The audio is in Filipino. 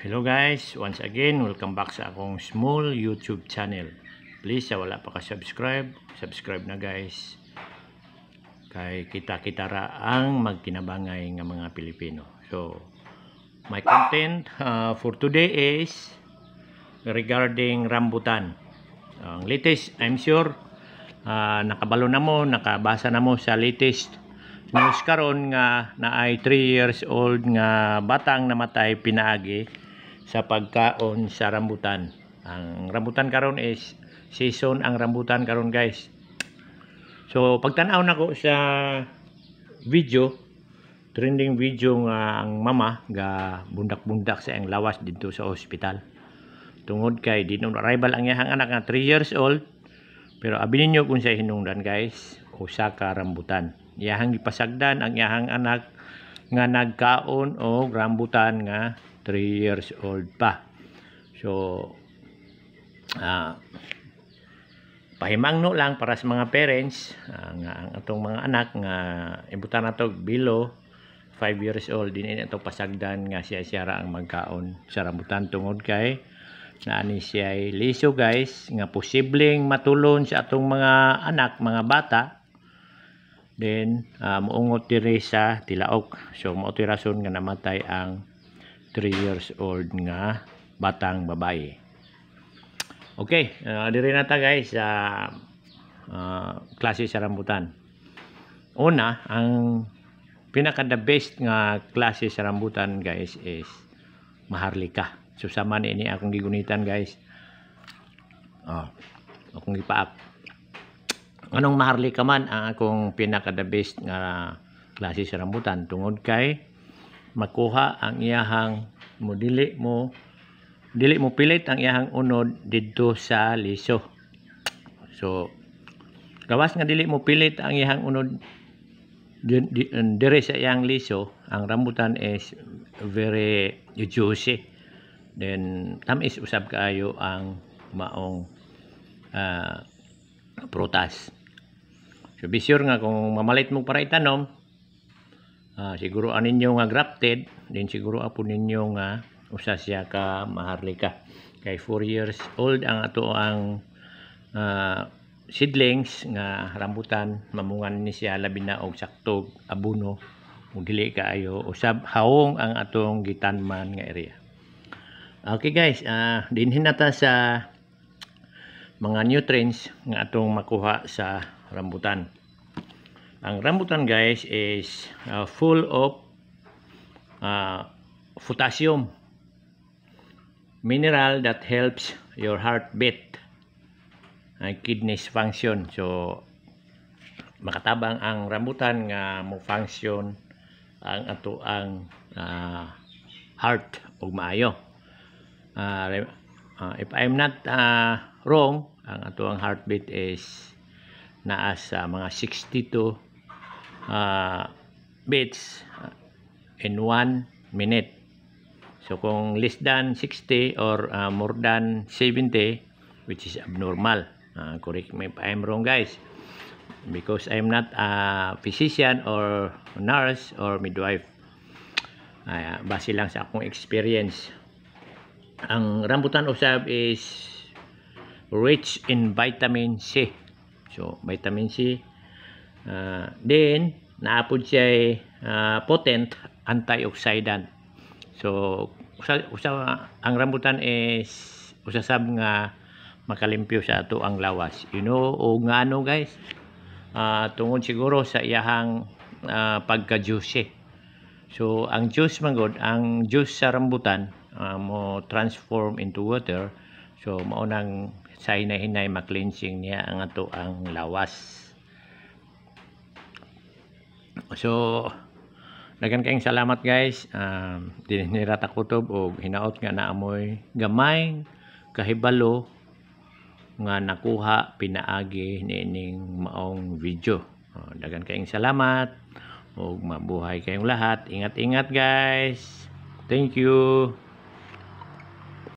Hello guys, once again, welcome back sa akong small YouTube channel. Please, sa wala pa ka-subscribe, subscribe na guys. Kay kita-kita ra ang magkinabangay ng mga Pilipino. So, my content uh, for today is regarding rambutan. Ang latest, I'm sure, uh, nakabalo na mo, nakabasa na mo sa latest news karon nga na ay 3 years old nga batang namatay pinaagi sa pagkaon sa rambutan. Ang rambutan karon is season ang rambutan karon guys. So pagtanaw nako sa video trending video nga ang mama ga bundak-bundak sa ang lawas dito sa ospital. Tungod kay dinon arrival ang iyang anak nga 3 years old. Pero abin ninyo kung sa hinungdan guys, usa ka rambutan. Iyang ipasagdan ang iyang anak nga nagkaon og rambutan nga 3 years old pa. So, uh, pahimangno lang para sa mga parents uh, nga ang atong mga anak nga ibutan nato below 5 years old din ini atong pasagdan nga siya siya ang magkaon sa rambutan tungod kay na ani siya ay liso guys nga posibleng matulon sa atong mga anak mga bata then uh, ah, muungot diri sa tilaok so mao rason nga namatay ang 3 years old nga batang babae. Okay, uh, ah, dire na ta guys sa uh, uh, klase sa rambutan. Una, ang pinaka the best nga klase sa rambutan guys is maharlika. So ini akong gigunitan guys. Oh, akong gipaak. Anong maharlika man ang akong pinaka the best nga klase sa rambutan tungod kay makuha ang iyahang mo dili mo dili mo pilit ang iyahang unod didto sa liso. So gawas nga dili mo pilit ang iyahang unod dire sa iyang liso, ang rambutan is very juicy. Then tamis usab kaayo ang maong uh, prutas. So be sure nga kung mamalit mo para itanom, uh, siguro aninyo nga grafted din siguro apo ninyo nga usa siya ka maharlika kay 4 years old ang ato ang uh, seedlings nga rambutan mamungan ni siya labi na og saktog abono ug dili kaayo usab haong ang atong gitanman nga area okay guys uh, dinhin nata sa mga nutrients nga atong makuha sa rambutan ang rambutan guys is uh, full of uh, potassium mineral that helps your heartbeat and kidneys function. So makatabang ang rambutan nga mo function ang ato ang uh, heart og maayo. Uh, uh, if I'm not uh, wrong, ang ato ang heartbeat is naa sa mga 62 uh, ah, beats ah, in 1 minute. So kung less than 60 or uh, more than 70 which is abnormal. Uh, correct me if I'm wrong guys. Because I'm not a physician or nurse or midwife. Uh, base lang sa akong experience. Ang rambutan usab is rich in vitamin C. So vitamin C Uh, then, naapod siya ay uh, potent antioxidant. So, usa, usa, ang rambutan is usasab nga makalimpyo sa ato ang lawas. You know, o nga ano guys, uh, tungod siguro sa iyahang uh, pagka-juice. So, ang juice man ang juice sa rambutan uh, mo transform into water. So, maunang sa hinay-hinay maklinsing niya ang ato ang lawas so dagan kaayong salamat guys um, dininirata kutob o hinaot nga naamoy gamay kahibalo nga nakuha pinaagi niining maong video o, oh, dagan kaayong salamat o mabuhay kayong lahat ingat ingat guys thank you